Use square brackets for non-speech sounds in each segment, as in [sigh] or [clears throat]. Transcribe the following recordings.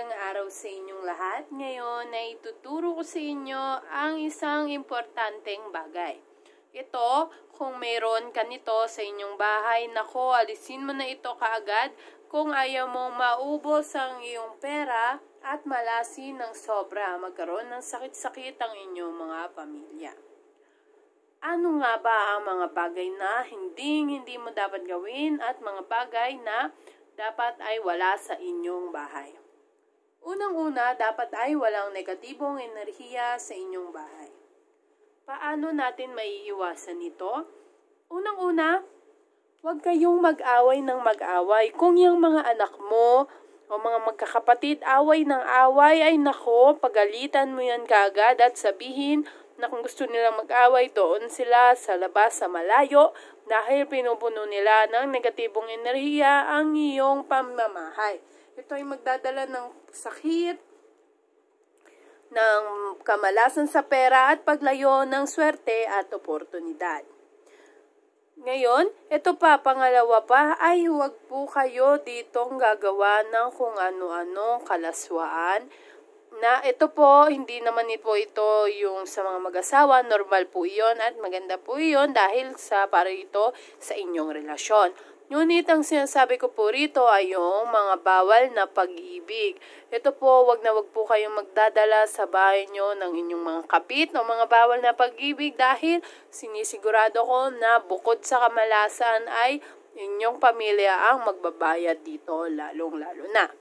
Magandang araw sa inyong lahat. Ngayon ay tuturo ko sa inyo ang isang importanteng bagay. Ito, kung mayroon ka nito sa inyong bahay, nako, alisin mo na ito kaagad kung ayaw mong maubos ang iyong pera at malasi ng sobra magkaroon ng sakit-sakit ang inyong mga pamilya. Ano nga ba ang mga bagay na hindi hindi mo dapat gawin at mga bagay na dapat ay wala sa inyong bahay? Unang-una, dapat ay walang negatibong enerhiya sa inyong bahay. Paano natin maiiwasan ito? Unang-una, huwag kayong mag-away ng mag-away. Kung yung mga anak mo o mga magkakapatid away ng away, ay nako, pagalitan mo yan kaagad at sabihin na kung gusto nilang mag-away, doon sila sa labas sa malayo dahil pinupuno nila ng negatibong enerhiya ang iyong pamamahay. Ito ay magdadala ng sakit, ng kamalasan sa pera at paglayo ng swerte at oportunidad. Ngayon, ito pa, pangalawa pa, ay huwag po kayo ditong gagawa ng kung ano-ano kalaswaan. Na ito po, hindi naman po ito yung sa mga mag-asawa, normal po iyon at maganda po iyon dahil sa para ito sa inyong relasyon. Ngunit ang sinasabi ko po rito ay yung mga bawal na pag-ibig. Ito po, wag na wag po kayong magdadala sa bahay nyo ng inyong mga kapit o mga bawal na pag-ibig dahil sinisigurado ko na bukod sa kamalasan ay inyong pamilya ang magbabayad dito lalong-lalo na.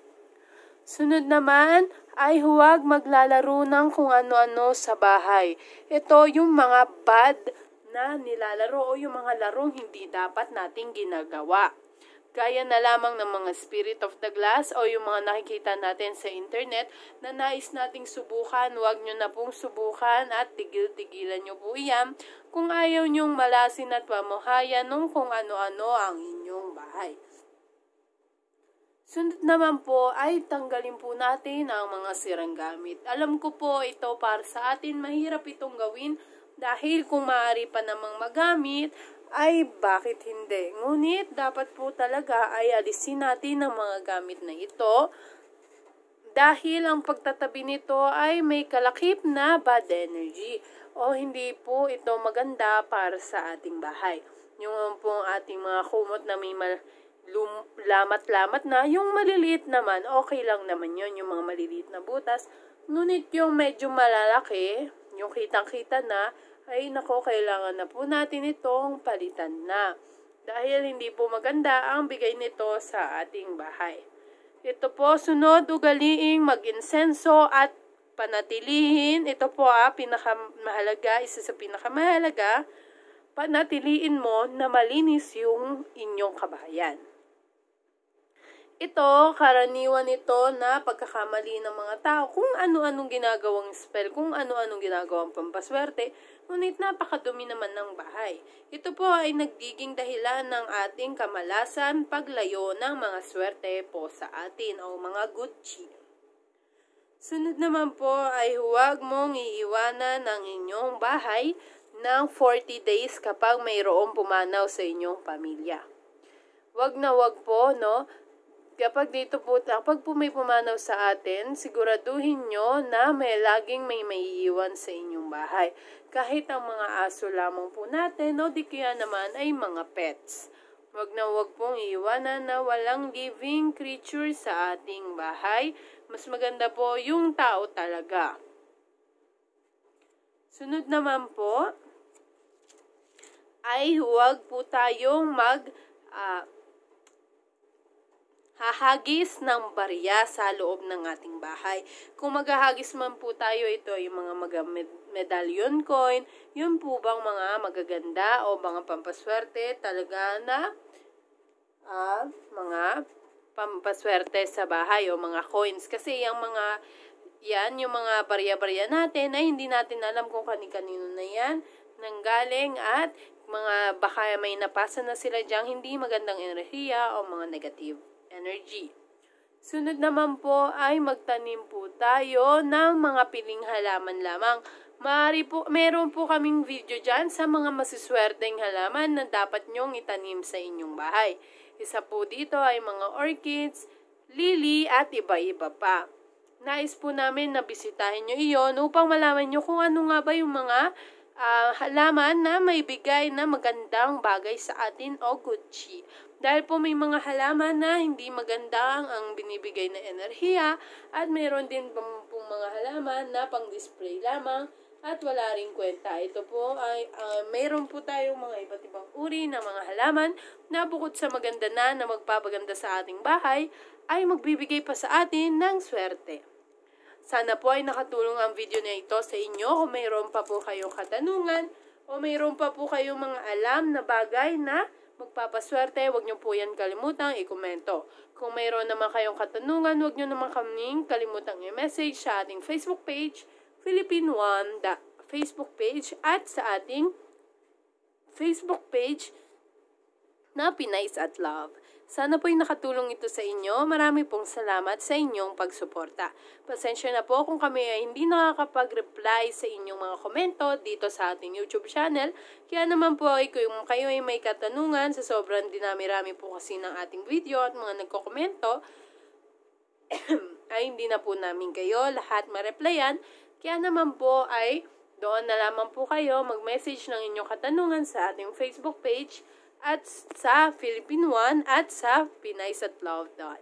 Sunod naman ay huwag maglalaro ng kung ano-ano sa bahay. Ito yung mga bad na nilalaro o yung mga larong hindi dapat nating ginagawa. Gaya na lamang ng mga spirit of the glass o yung mga nakikita natin sa internet na nais nating subukan, huwag nyo na pong subukan at tigil-tigilan nyo po yan kung ayaw nyong malasin at pamuhayan nung kung ano-ano ang inyong bahay. Sunod naman po ay tanggalin po natin ang mga sirang gamit. Alam ko po ito para sa atin, mahirap itong gawin dahil kung maaari pa namang magamit, ay bakit hindi? Ngunit dapat po talaga ay alisin natin ang mga gamit na ito dahil ang pagtatabi nito ay may kalakip na bad energy o hindi po ito maganda para sa ating bahay. Yung pong ating mga kumot na may mal lamat-lamat na, yung maliliit naman, okay lang naman yon yung mga maliliit na butas. Ngunit yung medyo malalaki, yung kitang-kita na, ay nako kailangan na po natin itong palitan na dahil hindi po maganda ang bigay nito sa ating bahay. Ito po sunod ugaliing mag-insenso at panatilihin. Ito po ah, pinakamahalaga, isa sa pinakamahalaga, panatiliin mo na malinis yung inyong kabahayan. Ito, karaniwan ito na pagkakamali ng mga tao kung ano-anong ginagawang spell, kung ano-anong ginagawang pampaswerte, ngunit napakadumi naman ng bahay. Ito po ay nagiging dahilan ng ating kamalasan paglayo ng mga swerte po sa atin o mga good chi. Sunod naman po ay huwag mong iiwanan ang inyong bahay ng 40 days kapag mayroong pumanaw sa inyong pamilya. Wag na wag po, no? Kapag dito po, kapag po may pumanaw sa atin, siguraduhin nyo na may laging may maiiwan sa inyong bahay. Kahit ang mga aso lamang po natin o di kaya naman ay mga pets. Huwag na huwag pong iiwanan na walang living creature sa ating bahay. Mas maganda po yung tao talaga. Sunod naman po, ay huwag po tayong mag- uh, hahagis ng barya sa loob ng ating bahay. Kung maghahagis man po tayo, ito yung mga mag medallion coin, yun po bang mga magaganda o mga pampaswerte talaga na uh, mga pampaswerte sa bahay o mga coins. Kasi yung mga yan, yung mga barya-barya natin ay hindi natin alam kung kani-kanino na yan nanggaling at mga baka may napasa na sila diyang hindi magandang enerhiya o mga negative energy. Sunod naman po ay magtanim po tayo ng mga piling halaman lamang. Maari po, meron po kaming video dyan sa mga masiswerteng halaman na dapat nyong itanim sa inyong bahay. Isa po dito ay mga orchids, lily at iba-iba pa. Nais po namin na bisitahin nyo iyon upang malaman nyo kung ano nga ba yung mga uh, halaman na may bigay na magandang bagay sa atin o Gucci. Dahil po may mga halaman na hindi magandang ang binibigay na enerhiya at mayroon din pong mga halaman na pang-display lamang at wala rin kwenta. Ito po ay uh, ah, mayroon po tayong mga iba't ibang uri ng mga halaman na bukod sa maganda na na magpapaganda sa ating bahay ay magbibigay pa sa atin ng swerte. Sana po ay nakatulong ang video na ito sa inyo kung mayroon pa po kayong katanungan o mayroon pa po kayong mga alam na bagay na magpapaswerte, huwag nyo po yan kalimutang i-komento. Kung mayroon naman kayong katanungan, huwag nyo naman kaming kalimutang i-message sa ating Facebook page, Philippine One, the Facebook page, at sa ating Facebook page na Pinays at Love. Sana po'y nakatulong ito sa inyo. Marami pong salamat sa inyong pagsuporta. Pasensya na po kung kami ay hindi nakakapag-reply sa inyong mga komento dito sa ating YouTube channel. Kaya naman po ay kung kayo ay may katanungan sa sobrang dinami-rami po kasi ng ating video at mga nagkokomento, [clears throat] ay hindi na po namin kayo lahat ma-replyan. Kaya naman po ay doon na lamang po kayo mag-message ng inyong katanungan sa ating Facebook page at sa Philippine 1 at sa Pinay sa Tlaodan.